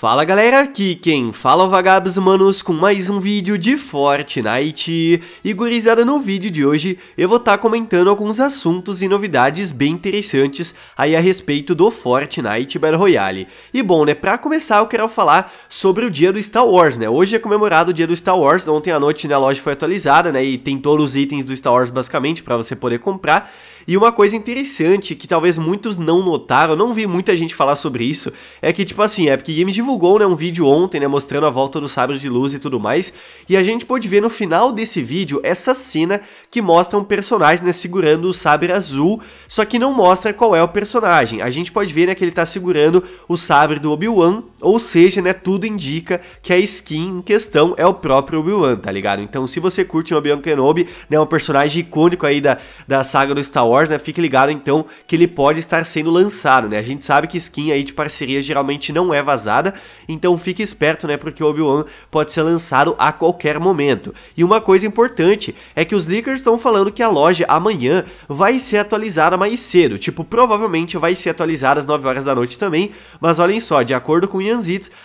Fala galera, aqui quem fala é o Vagabos Manos com mais um vídeo de Fortnite. E gurizada, no vídeo de hoje eu vou estar tá comentando alguns assuntos e novidades bem interessantes aí a respeito do Fortnite Battle Royale. E bom, né, pra começar eu quero falar sobre o dia do Star Wars, né, hoje é comemorado o dia do Star Wars, ontem à noite né, a loja foi atualizada, né, e tem todos os itens do Star Wars basicamente para você poder comprar. E uma coisa interessante que talvez muitos não notaram, não vi muita gente falar sobre isso, é que tipo assim, a Epic Games divulgou né, um vídeo ontem, né, mostrando a volta dos sabres de luz e tudo mais, e a gente pode ver no final desse vídeo essa cena que mostra um personagem né, segurando o sabre azul, só que não mostra qual é o personagem. A gente pode ver né, que ele está segurando o sabre do Obi-Wan ou seja, né, tudo indica que a skin em questão é o próprio Obi-Wan, tá ligado? Então, se você curte o Obi-Wan Kenobi, né, um personagem icônico aí da, da saga do Star Wars, né, fique ligado então que ele pode estar sendo lançado, né? A gente sabe que skin aí de parceria geralmente não é vazada, então fique esperto, né, porque o Obi-Wan pode ser lançado a qualquer momento. E uma coisa importante é que os leakers estão falando que a loja amanhã vai ser atualizada mais cedo, tipo, provavelmente vai ser atualizada às 9 horas da noite também, mas olhem só, de acordo com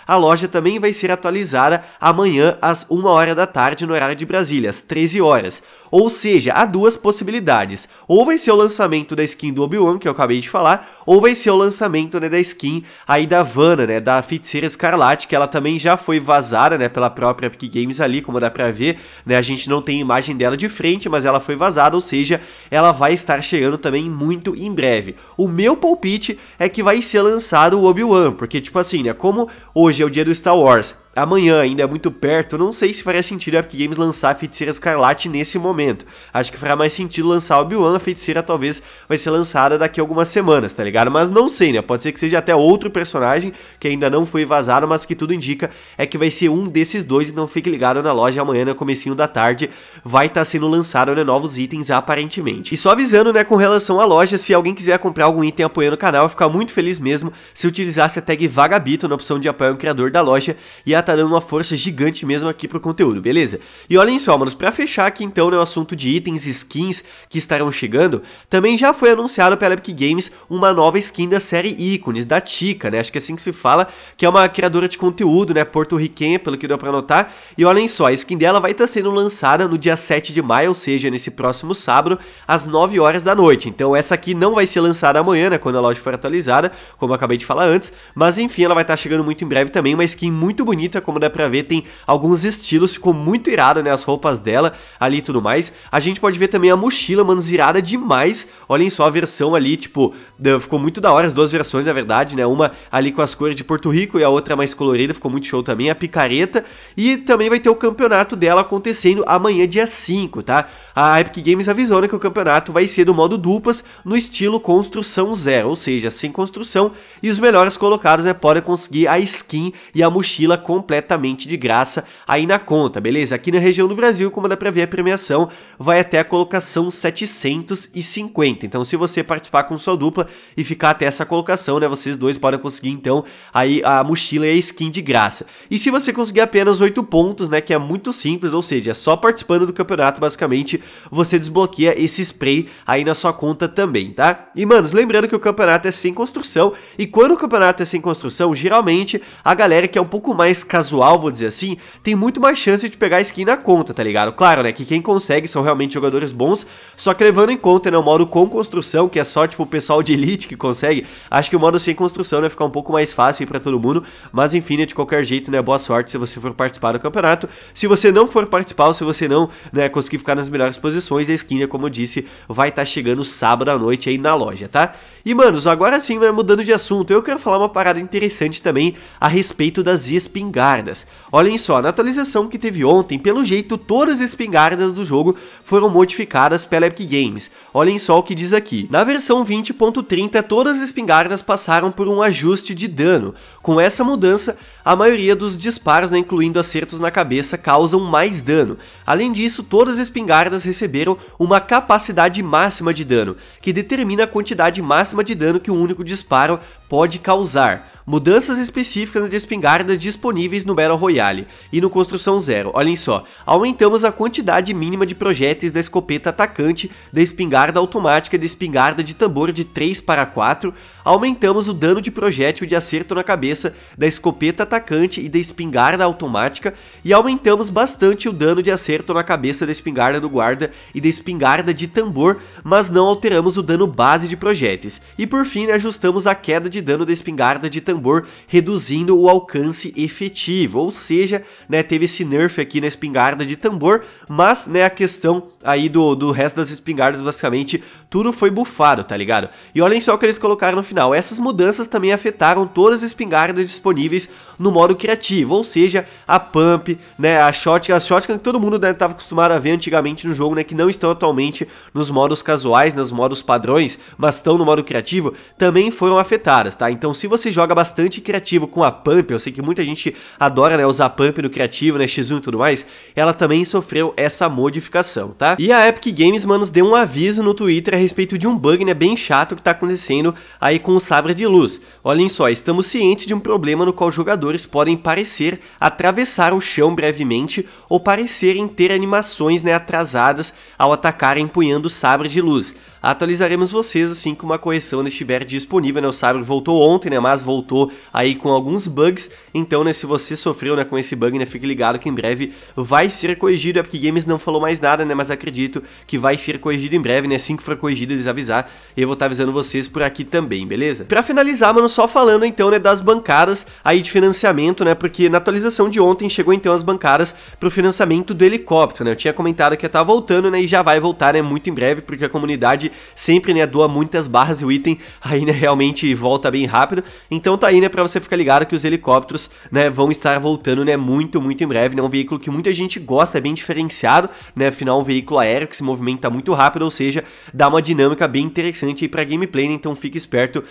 a loja também vai ser atualizada amanhã às 1 hora da tarde no horário de Brasília, às 13 horas. Ou seja, há duas possibilidades. Ou vai ser o lançamento da skin do Obi-Wan, que eu acabei de falar, ou vai ser o lançamento né, da skin aí da Vanna, né, da Feiticeira Escarlate, que ela também já foi vazada né, pela própria Epic Games ali, como dá pra ver, né, a gente não tem imagem dela de frente, mas ela foi vazada, ou seja, ela vai estar chegando também muito em breve. O meu palpite é que vai ser lançado o Obi-Wan, porque tipo assim, né, como como hoje é o dia do Star Wars, amanhã, ainda é muito perto, não sei se faria sentido a Epic Games lançar a Feiticeira Escarlate nesse momento. Acho que fará mais sentido lançar Obi-Wan, a Feiticeira talvez vai ser lançada daqui a algumas semanas, tá ligado? Mas não sei, né? Pode ser que seja até outro personagem que ainda não foi vazado, mas que tudo indica é que vai ser um desses dois, então fique ligado na loja amanhã, no comecinho da tarde, vai estar tá sendo lançado né, novos itens aparentemente. E só avisando, né, com relação à loja, se alguém quiser comprar algum item apoiando o canal, eu ficar muito feliz mesmo se utilizasse a tag Vagabito na opção de apoio o criador da loja e a tá dando uma força gigante mesmo aqui pro conteúdo, beleza? E olhem só, manos, pra fechar aqui então, né, o assunto de itens e skins que estarão chegando, também já foi anunciado pela Epic Games uma nova skin da série Ícones, da Tica, né, acho que é assim que se fala, que é uma criadora de conteúdo, né, porto-riquenha, pelo que deu pra notar, e olhem só, a skin dela vai estar tá sendo lançada no dia 7 de maio, ou seja, nesse próximo sábado, às 9 horas da noite, então essa aqui não vai ser lançada amanhã, né, quando a loja for atualizada, como eu acabei de falar antes, mas enfim, ela vai estar tá chegando muito em breve também, uma skin muito bonita, bonita, como dá pra ver, tem alguns estilos, ficou muito irado, né, as roupas dela ali e tudo mais. A gente pode ver também a mochila, mano, irada demais. Olhem só a versão ali, tipo, ficou muito da hora as duas versões, na verdade, né, uma ali com as cores de Porto Rico e a outra mais colorida, ficou muito show também, a picareta. E também vai ter o campeonato dela acontecendo amanhã, dia 5, tá? A Epic Games avisou, né, que o campeonato vai ser do modo duplas, no estilo construção zero, ou seja, sem construção, e os melhores colocados, né, podem conseguir a skin e a mochila completa completamente de graça aí na conta, beleza? Aqui na região do Brasil, como dá pra ver, a premiação vai até a colocação 750. Então, se você participar com sua dupla e ficar até essa colocação, né, vocês dois podem conseguir então aí a mochila e a skin de graça. E se você conseguir apenas 8 pontos, né, que é muito simples, ou seja, é só participando do campeonato basicamente, você desbloqueia esse spray aí na sua conta também, tá? E manos, lembrando que o campeonato é sem construção e quando o campeonato é sem construção, geralmente a galera que é um pouco mais casual, vou dizer assim, tem muito mais chance de pegar skin na conta, tá ligado? Claro, né, que quem consegue são realmente jogadores bons, só que levando em conta, né, o modo com construção, que é só, tipo, o pessoal de elite que consegue, acho que o modo sem construção, né, ficar um pouco mais fácil para todo mundo, mas enfim, né, de qualquer jeito, né, boa sorte se você for participar do campeonato, se você não for participar ou se você não, né, conseguir ficar nas melhores posições, a skin, né, como eu disse, vai estar tá chegando sábado à noite aí na loja, tá? E, manos, agora sim, né, mudando de assunto, eu quero falar uma parada interessante também a respeito das espingardas. Olhem só, na atualização que teve ontem, pelo jeito, todas as espingardas do jogo foram modificadas pela Epic Games. Olhem só o que diz aqui. Na versão 20.30, todas as espingardas passaram por um ajuste de dano. Com essa mudança, a maioria dos disparos, né, incluindo acertos na cabeça, causam mais dano. Além disso, todas as espingardas receberam uma capacidade máxima de dano, que determina a quantidade máxima máxima de dano que um único disparo pode causar. Mudanças específicas de espingardas disponíveis no Battle Royale e no Construção Zero. Olhem só, aumentamos a quantidade mínima de projéteis da escopeta atacante, da espingarda automática e da espingarda de tambor de 3 para 4. Aumentamos o dano de projétil de acerto na cabeça da escopeta atacante e da espingarda automática. E aumentamos bastante o dano de acerto na cabeça da espingarda do guarda e da espingarda de tambor, mas não alteramos o dano base de projéteis. E por fim, né, ajustamos a queda de dano da espingarda de tambor, reduzindo o alcance efetivo. Ou seja, né, teve esse nerf aqui na espingarda de tambor, mas né, a questão aí do, do resto das espingardas, basicamente, tudo foi bufado, tá ligado? E olhem só o que eles colocaram no final. Essas mudanças também afetaram todas as espingardas disponíveis no modo criativo, ou seja, a pump, né, a shotgun, a shotgun que todo mundo estava né, acostumado a ver antigamente no jogo, né, que não estão atualmente nos modos casuais, nos modos padrões, mas estão no modo criativo criativo também foram afetadas, tá? Então se você joga bastante criativo com a Pump, eu sei que muita gente adora né, usar Pump no criativo, né, X1 e tudo mais, ela também sofreu essa modificação, tá? E a Epic Games, manos, deu um aviso no Twitter a respeito de um bug, né, bem chato que tá acontecendo aí com o Sabre de Luz. Olhem só, estamos cientes de um problema no qual jogadores podem parecer atravessar o chão brevemente ou parecerem ter animações, né, atrasadas ao atacar empunhando sabres de luz atualizaremos vocês assim que uma correção estiver disponível, né? O Sabre voltou ontem, né? Mas voltou aí com alguns bugs. Então, né, se você sofreu né, com esse bug, né? Fique ligado que em breve vai ser corrigido. A Epic Games não falou mais nada, né? Mas acredito que vai ser corrigido em breve, né? Assim que for corrigido, eles avisar. Eu vou estar tá avisando vocês por aqui também, beleza? Pra finalizar, mano, só falando então, né, das bancadas aí de financiamento, né? Porque na atualização de ontem chegou então as bancadas pro financiamento do helicóptero, né? Eu tinha comentado que ia estar tá voltando, né? E já vai voltar, né? Muito em breve, porque a comunidade sempre, né, doa muitas barras e o item aí, né, realmente volta bem rápido. Então tá aí, né, pra você ficar ligado que os helicópteros, né, vão estar voltando, né, muito, muito em breve, né, um veículo que muita gente gosta, é bem diferenciado, né, afinal um veículo aéreo que se movimenta muito rápido, ou seja, dá uma dinâmica bem interessante aí pra gameplay, né, então fique esperto,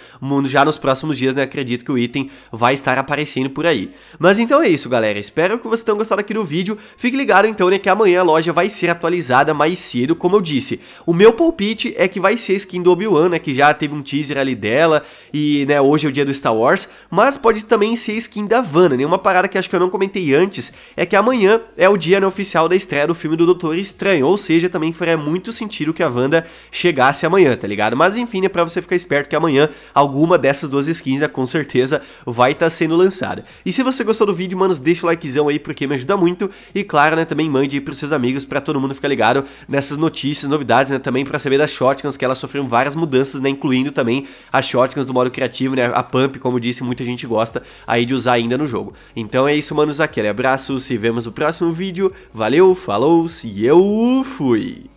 já nos próximos dias, né, acredito que o item vai estar aparecendo por aí. Mas então é isso, galera, espero que vocês tenham gostado aqui do vídeo, fique ligado então, né, que amanhã a loja vai ser atualizada mais cedo, como eu disse. O meu palpite é que que vai ser skin do Obi-Wan, né, que já teve um teaser ali dela, e, né, hoje é o dia do Star Wars, mas pode também ser skin da Vanna, né, uma parada que acho que eu não comentei antes, é que amanhã é o dia né, oficial da estreia do filme do Doutor Estranho, ou seja, também faria muito sentido que a Wanda chegasse amanhã, tá ligado? Mas enfim, é pra você ficar esperto que amanhã alguma dessas duas skins, né, com certeza, vai estar tá sendo lançada. E se você gostou do vídeo, manos, deixa o likezão aí, porque me ajuda muito, e claro, né, também mande aí pros seus amigos, pra todo mundo ficar ligado nessas notícias, novidades, né, também pra saber das shots shotguns que elas sofreram várias mudanças, né? Incluindo também as shotguns do modo criativo, né? A pump, como disse, muita gente gosta aí de usar ainda no jogo. Então é isso, manos. Aquele abraço, se vemos no próximo vídeo. Valeu, falou, e eu fui!